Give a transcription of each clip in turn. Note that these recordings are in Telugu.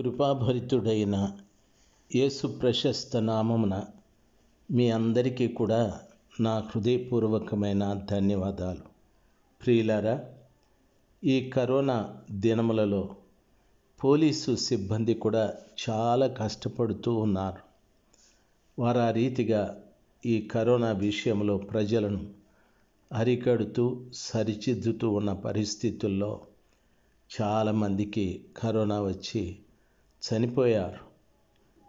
కృపాభరితుడైన యేసు ప్రశస్త నామమున మీ అందరికీ కూడా నా హృదయపూర్వకమైన ధన్యవాదాలు ప్రియులారా ఈ కరోనా దినములలో పోలీసు సిబ్బంది కూడా చాలా కష్టపడుతూ ఉన్నారు వారు ఆ రీతిగా ఈ కరోనా విషయంలో ప్రజలను అరికడుతూ సరిచిద్దుతూ ఉన్న పరిస్థితుల్లో చాలామందికి కరోనా వచ్చి చనిపోయారు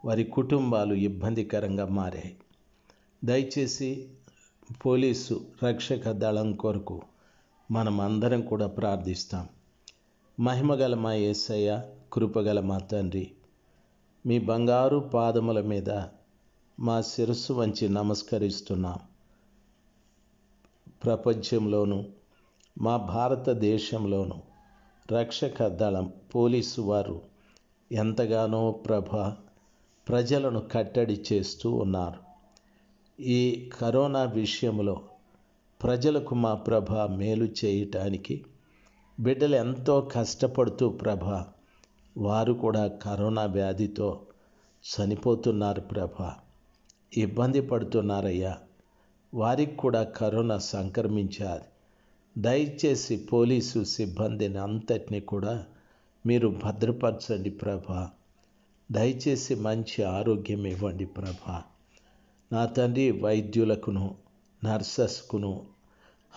వారి కుటుంబాలు ఇబ్బందికరంగా మారాయి దయచేసి పోలీసు రక్షక దళం కొరకు మనం అందరం కూడా ప్రార్థిస్తాం మహిమగల మా ఏసయ్య కృపగల మా తండ్రి మీ బంగారు పాదముల మీద మా శిరస్సు వంచి నమస్కరిస్తున్నాం ప్రపంచంలోనూ మా భారతదేశంలోనూ రక్షక దళం పోలీసు వారు ఎంతగానో ప్రభ ప్రజలను కట్టడి చేస్తూ ఉన్నారు ఈ కరోనా విషయంలో ప్రజలకు మా ప్రభ మేలు చేయటానికి బిడ్డలు ఎంతో కష్టపడుతూ ప్రభ వారు కూడా కరోనా వ్యాధితో చనిపోతున్నారు ప్రభ ఇబ్బంది పడుతున్నారయ్యా వారికి కూడా కరోనా సంక్రమించాలి దయచేసి పోలీసు సిబ్బందిని అంతటినీ కూడా మీరు భద్రపరచండి ప్రభ దయచేసి మంచి ఆరోగ్యం ఇవ్వండి ప్రభ నా తండ్రి వైద్యులకును నర్సెస్కును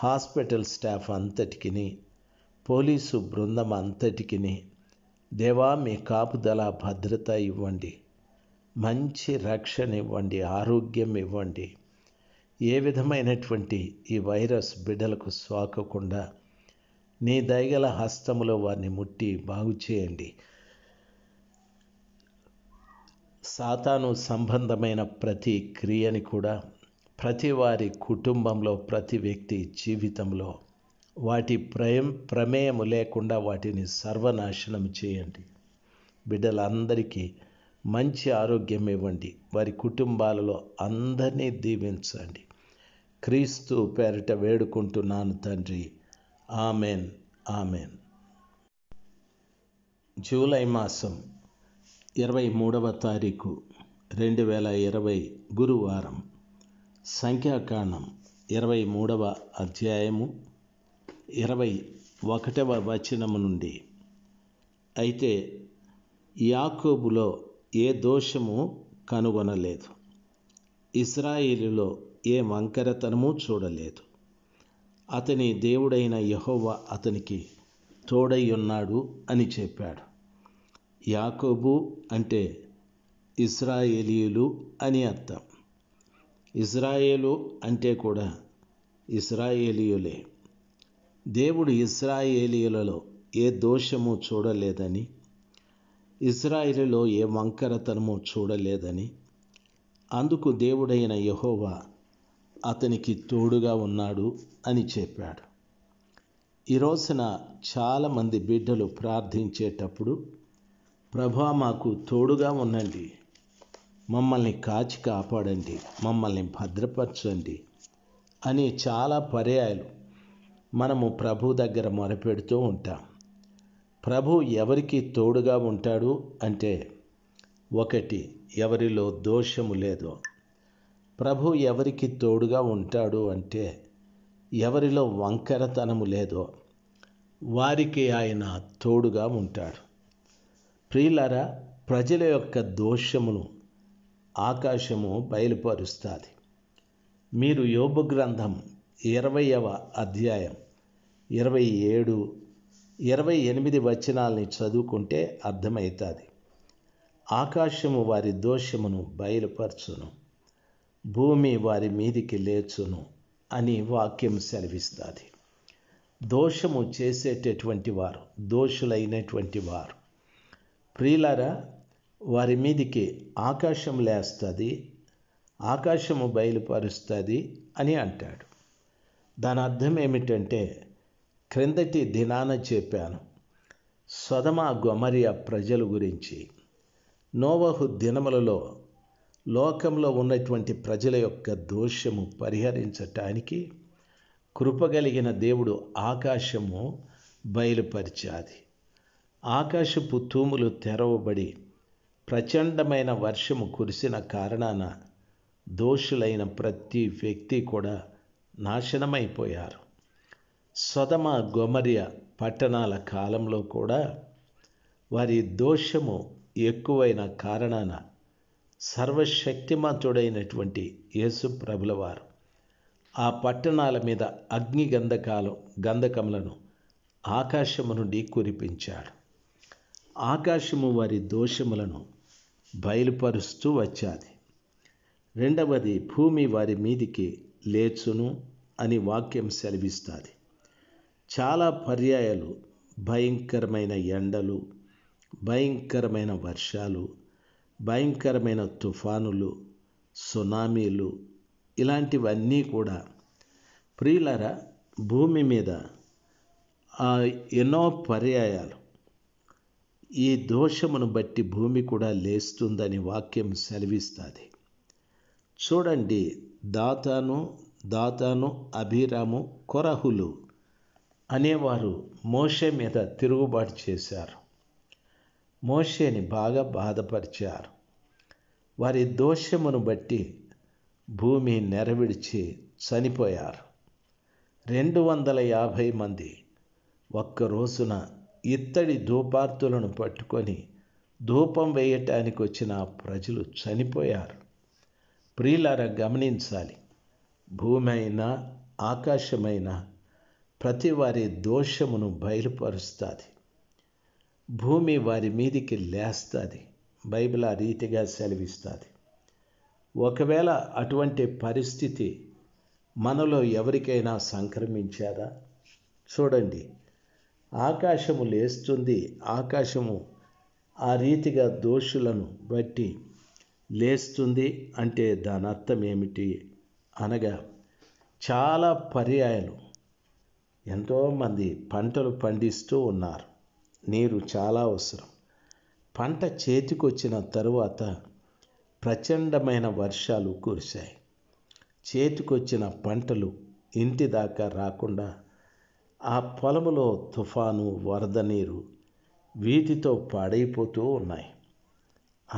హాస్పిటల్ స్టాఫ్ అంతటికి పోలీసు బృందం అంతటికి దేవా మీ కాపుదల భద్రత ఇవ్వండి మంచి రక్షణ ఇవ్వండి ఆరోగ్యం ఇవ్వండి ఏ విధమైనటువంటి ఈ వైరస్ బిడ్డలకు సోకకుండా నీ దయగల హస్తములో వారిని ముట్టి బాగు చేయండి సాతాను సంబంధమైన ప్రతి క్రియని కూడా ప్రతి వారి కుటుంబంలో ప్రతి వ్యక్తి జీవితంలో వాటి ప్రయం ప్రమేయం లేకుండా వాటిని సర్వనాశనం చేయండి బిడ్డలందరికీ మంచి ఆరోగ్యం ఇవ్వండి వారి కుటుంబాలలో అందరినీ దీవించండి క్రీస్తు పేరిట వేడుకుంటున్నాను తండ్రి ఆమెన్ ఆమెన్ జూలై మాసం ఇరవై మూడవ తారీఖు రెండు వేల ఇరవై గురువారం సంఖ్యాకాండం ఇరవై మూడవ అధ్యాయము ఇరవై ఒకటవ వచనము నుండి అయితే యాకోబులో ఏ దోషము కనుగొనలేదు ఇస్రాయిలులో ఏ వంకరతనము చూడలేదు అతని దేవుడైన యహోవ అతనికి తోడై ఉన్నాడు అని చెప్పాడు యాకోబు అంటే ఇజ్రాయేలీలు అని అర్థం ఇజ్రాయేలు అంటే కూడా ఇస్రాయేలీయులే దేవుడు ఇస్రాయేలీలలో ఏ దోషము చూడలేదని ఇజ్రాయిల్లో ఏ వంకరతనము చూడలేదని అందుకు దేవుడైన యహోవా అతనికి తోడుగా ఉన్నాడు అని చెప్పాడు ఈ రోజున చాలామంది బిడ్డలు ప్రార్థించేటప్పుడు ప్రభా మాకు తోడుగా ఉండండి మమ్మల్ని కాచి కాపాడండి మమ్మల్ని భద్రపరచండి అని చాలా పర్యాయాలు మనము ప్రభు దగ్గర మొరపెడుతూ ఉంటాం ప్రభు ఎవరికి తోడుగా ఉంటాడు అంటే ఒకటి ఎవరిలో దోషము లేదో ప్రభు ఎవరికి తోడుగా ఉంటాడు అంటే ఎవరిలో వంకరతనము లేదో వారికి ఆయన తోడుగా ఉంటాడు ప్రియులారా ప్రజల యొక్క దోషమును ఆకాశము బయలుపరుస్తుంది మీరు యోబు గ్రంథం ఇరవయవ అధ్యాయం ఇరవై ఏడు ఇరవై ఎనిమిది వచనాలని చదువుకుంటే అర్థమవుతుంది ఆకాశము వారి దోషమును బయలుపరచును భూమి వారి మీదికి లేచును అని వాక్యం సెలవిస్తుంది దోషము చేసేటటువంటి వారు దోషులైనటువంటి వారు ప్రియులారా వారి మీదికి ఆకాశం లేస్తుంది ఆకాశము బయలుపరుస్తుంది అని అంటాడు దాని అర్థం ఏమిటంటే క్రిందటి దినాన చెప్పాను సదమా గొమరియ ప్రజల గురించి నోవహు దినములలో లోకంలో ఉన్నటువంటి ప్రజల యొక్క దోషము పరిహరించటానికి కృపగలిగిన దేవుడు ఆకాశము బయలుపరిచాది ఆకాశపు తూములు తెరవబడి ప్రచండమైన వర్షము కురిసిన కారణాన దోషులైన ప్రతి వ్యక్తి కూడా నాశనమైపోయారు సదమ గొమర్య పట్టణాల కాలంలో కూడా వారి దోషము ఎక్కువైన కారణాన సర్వశక్తిమంతుడైనటువంటి యేసు ప్రభులవారు ఆ పట్టణాల మీద అగ్ని గంధకాలు గంధకములను ఆకాశము నుండి కురిపించాడు ఆకాశము వారి దోషములను బయలుపరుస్తూ వచ్చాది రెండవది భూమి వారి మీదికి లేచును అని వాక్యం సెలవిస్తుంది చాలా పర్యాయాలు భయంకరమైన ఎండలు భయంకరమైన వర్షాలు భయంకరమైన తుఫానులు సునామీలు ఇలాంటివన్నీ కూడా ప్రియులర భూమి మీద ఎన్నో పర్యాయాలు ఈ దోషమును బట్టి భూమి కూడా లేస్తుందని వాక్యం సెలవిస్తుంది చూడండి దాతాను దాతాను అభిరాము కొరహులు అనేవారు మోషే మీద తిరుగుబాటు చేశారు మోషేని బాగా బాధపరిచారు వారి దోషమును బట్టి భూమి నెరవిడిచి చనిపోయారు రెండు వందల యాభై మంది ఒక్క రోజున ఇత్తడి ధూపార్తులను పట్టుకొని ధూపం వేయటానికి వచ్చిన ప్రజలు చనిపోయారు ప్రియులార గమనించాలి భూమి అయినా ఆకాశమైనా ప్రతి వారి దోషమును బయలుపరుస్తుంది భూమి వారి మీదికి లేస్తుంది బైబిల్ ఆ రీతిగా సెలవిస్తుంది ఒకవేళ అటువంటి పరిస్థితి మనలో ఎవరికైనా సంక్రమించారా చూడండి ఆకాశము లేస్తుంది ఆకాశము ఆ రీతిగా దోషులను బట్టి లేస్తుంది అంటే దాని అర్థం ఏమిటి అనగా చాలా పర్యాయాలు ఎంతోమంది పంటలు పండిస్తూ ఉన్నారు నీరు చాలా అవసరం పంట చేతికొచ్చిన తరువాత ప్రచండమైన వర్షాలు కురిశాయి చేతికొచ్చిన పంటలు ఇంటి దాకా రాకుండా ఆ పొలంలో తుఫాను వరద నీరు వీటితో పాడైపోతూ ఉన్నాయి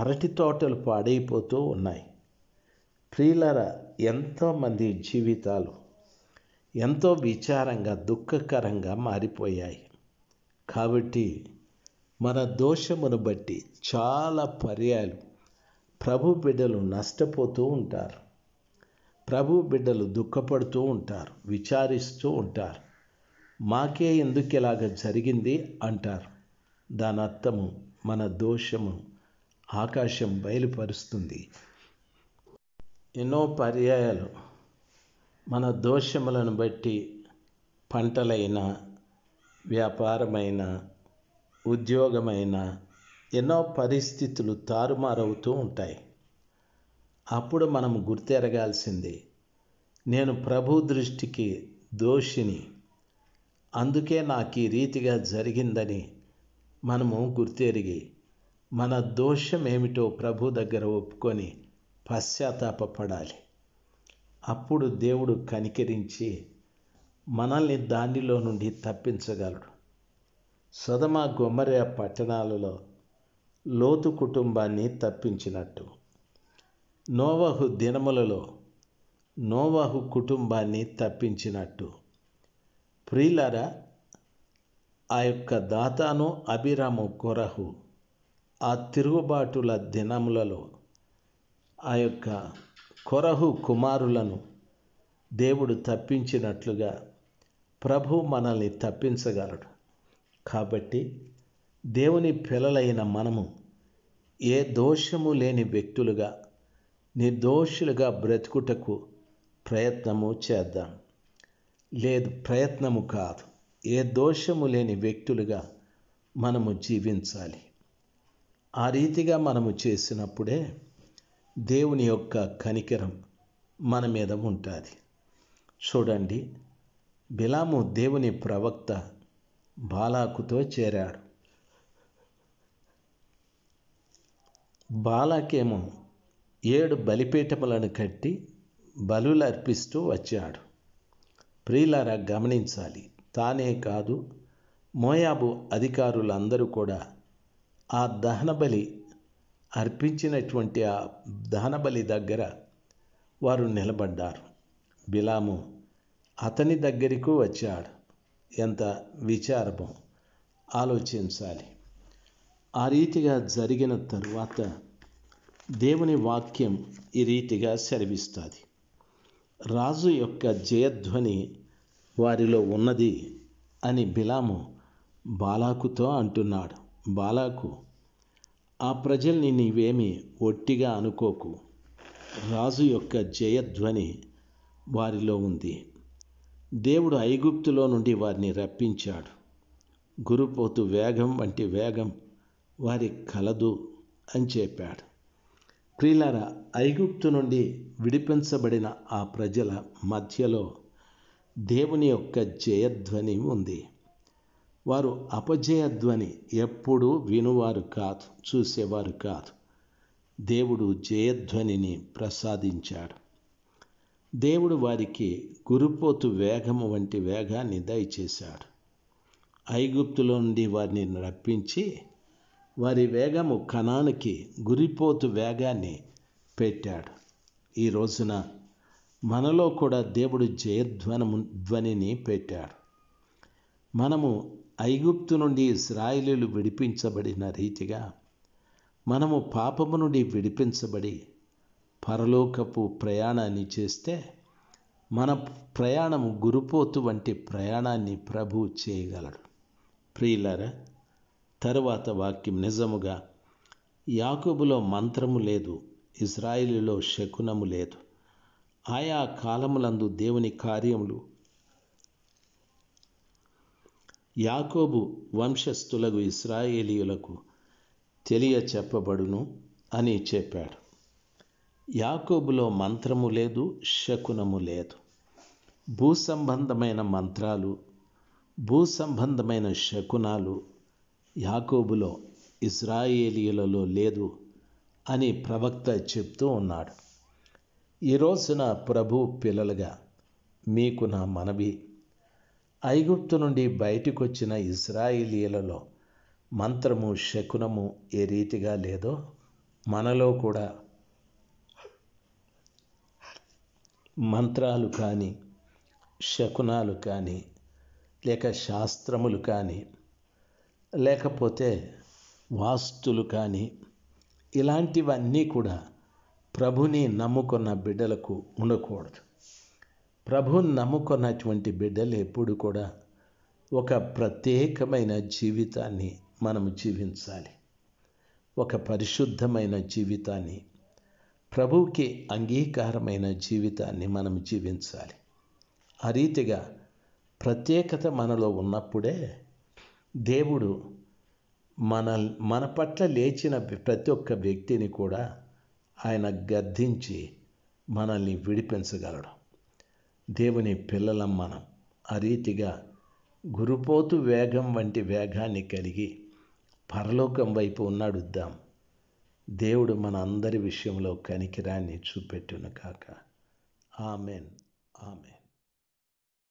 అరటి తోటలు పాడైపోతూ ఉన్నాయి ప్రియులర ఎంతోమంది జీవితాలు ఎంతో విచారంగా దుఃఖకరంగా మారిపోయాయి కాబట్టి మన దోషమును బట్టి చాలా పర్యాలు ప్రభు బిడ్డలు నష్టపోతూ ఉంటారు ప్రభు బిడ్డలు దుఃఖపడుతూ ఉంటారు విచారిస్తూ ఉంటారు మాకే ఎందుకు ఇలాగ జరిగింది అంటారు దాని అర్థము మన దోషము ఆకాశం బయలుపరుస్తుంది ఎన్నో పర్యాయాలు మన దోషములను బట్టి పంటలైనా వ్యాపారమైన ఉద్యోగమైన ఎన్నో పరిస్థితులు తారుమారవుతూ ఉంటాయి అప్పుడు మనం గుర్తెరగాల్సింది నేను ప్రభు దృష్టికి దోషిని అందుకే నాకు ఈ రీతిగా జరిగిందని మనము గుర్తెరిగి మన దోషం ఏమిటో ప్రభు దగ్గర ఒప్పుకొని పశ్చాత్తాపడాలి అప్పుడు దేవుడు కనికరించి మనల్ని దానిలో నుండి తప్పించగలడు సదమ గొమ్మరే పట్టణాలలో లోతు కుటుంబాన్ని తప్పించినట్టు నోవహు దినములలో నోవహు కుటుంబాన్ని తప్పించినట్టు ప్రియులరా ఆ యొక్క దాతాను అభిరాము కొరహు ఆ తిరుగుబాటుల దినములలో ఆ యొక్క కొరహు కుమారులను దేవుడు తప్పించినట్లుగా ప్రభు మనల్ని తప్పించగలడు కాబట్టి దేవుని పిల్లలైన మనము ఏ దోషము లేని వ్యక్తులుగా నిర్దోషులుగా బ్రతుకుటకు ప్రయత్నము చేద్దాం లేదు ప్రయత్నము కాదు ఏ దోషము లేని వ్యక్తులుగా మనము జీవించాలి ఆ రీతిగా మనము చేసినప్పుడే దేవుని యొక్క కనికరం మన మీద ఉంటుంది చూడండి బిలాము దేవుని ప్రవక్త బాలాకుతో చేరాడు బాలాకేమో ఏడు బలిపీఠములను కట్టి బలులు అర్పిస్తూ వచ్చాడు ప్రియులారా గమనించాలి తానే కాదు మోయాబు అధికారులందరూ కూడా ఆ దహనబలి అర్పించినటువంటి ఆ దహనబలి దగ్గర వారు నిలబడ్డారు బిలాము అతని దగ్గరకు వచ్చాడు ఎంత విచారపం ఆలోచించాలి ఆ రీతిగా జరిగిన తరువాత దేవుని వాక్యం ఈ రీతిగా సరివిస్తుంది రాజు యొక్క జయధ్వని వారిలో ఉన్నది అని బిలాము బాలాకుతో అంటున్నాడు బాలాకు ఆ ప్రజల్ని నీవేమి ఒట్టిగా అనుకోకు రాజు యొక్క జయధ్వని వారిలో ఉంది దేవుడు ఐగుప్తులో నుండి వారిని రప్పించాడు గురుపోతు వేగం వంటి వేగం వారి కలదు అని చెప్పాడు ప్రియులార ఐగుప్తు నుండి విడిపించబడిన ఆ ప్రజల మధ్యలో దేవుని యొక్క జయధ్వని ఉంది వారు అపజయధ్వని ఎప్పుడూ వినువారు కాదు చూసేవారు కాదు దేవుడు జయధ్వనిని ప్రసాదించాడు దేవుడు వారికి గురిపోతు వేగము వంటి వేగాన్ని దయచేశాడు ఐగుప్తులో నుండి వారిని రప్పించి వారి వేగము కణానికి గురిపోతు వేగాన్ని పెట్టాడు ఈ రోజున మనలో కూడా దేవుడు జయధ్వనము ధ్వనిని పెట్టాడు మనము ఐగుప్తు నుండి ఇస్రాయిలీలు విడిపించబడిన రీతిగా మనము పాపము నుండి విడిపించబడి పరలోకపు ప్రయాణాన్ని చేస్తే మన ప్రయాణము గురిపోతు వంటి ప్రయాణాన్ని ప్రభు చేయగలడు ప్రియులరా తరువాత వాక్యం నిజముగా యాకూబులో మంత్రము లేదు ఇజ్రాయిలులో శకునము లేదు ఆయా కాలములందు దేవుని కార్యములు యాకోబు వంశస్థులకు ఇస్రాయేలీయులకు తెలియ చెప్పబడును అని చెప్పాడు యాకోబులో మంత్రము లేదు శకునము లేదు భూసంబంధమైన మంత్రాలు భూ సంబంధమైన శకునాలు యాకోబులో ఇజ్రాయేలీలలో లేదు అని ప్రవక్త చెప్తూ ఉన్నాడు ఈ రోజున ప్రభు పిల్లలుగా మీకు నా మనవి ఐగుప్తు నుండి బయటకు వచ్చిన ఇజ్రాయేలీలలో మంత్రము శకునము ఏ రీతిగా లేదో మనలో కూడా మంత్రాలు కానీ శకునాలు కానీ లేక శాస్త్రములు కానీ లేకపోతే వాస్తులు కానీ ఇలాంటివన్నీ కూడా ప్రభుని నమ్ముకున్న బిడ్డలకు ఉండకూడదు ప్రభుని నమ్ముకున్నటువంటి బిడ్డలు ఎప్పుడు కూడా ఒక ప్రత్యేకమైన జీవితాన్ని మనము జీవించాలి ఒక పరిశుద్ధమైన జీవితాన్ని ప్రభువుకి అంగీకారమైన జీవితాన్ని మనం జీవించాలి ఆ రీతిగా ప్రత్యేకత మనలో ఉన్నప్పుడే దేవుడు మన మన పట్ల లేచిన ప్రతి ఒక్క వ్యక్తిని కూడా ఆయన గద్దించి మనల్ని విడిపించగలడు దేవుని పిల్లలం మనం ఆ రీతిగా గురుపోతు వేగం వంటి వేగాన్ని కలిగి పరలోకం వైపు ఉన్నాడుద్దాం దేవుడు మన అందరి విషయంలో కనికిరాన్ని చూపెట్టును కాక ఆమెన్ ఆమె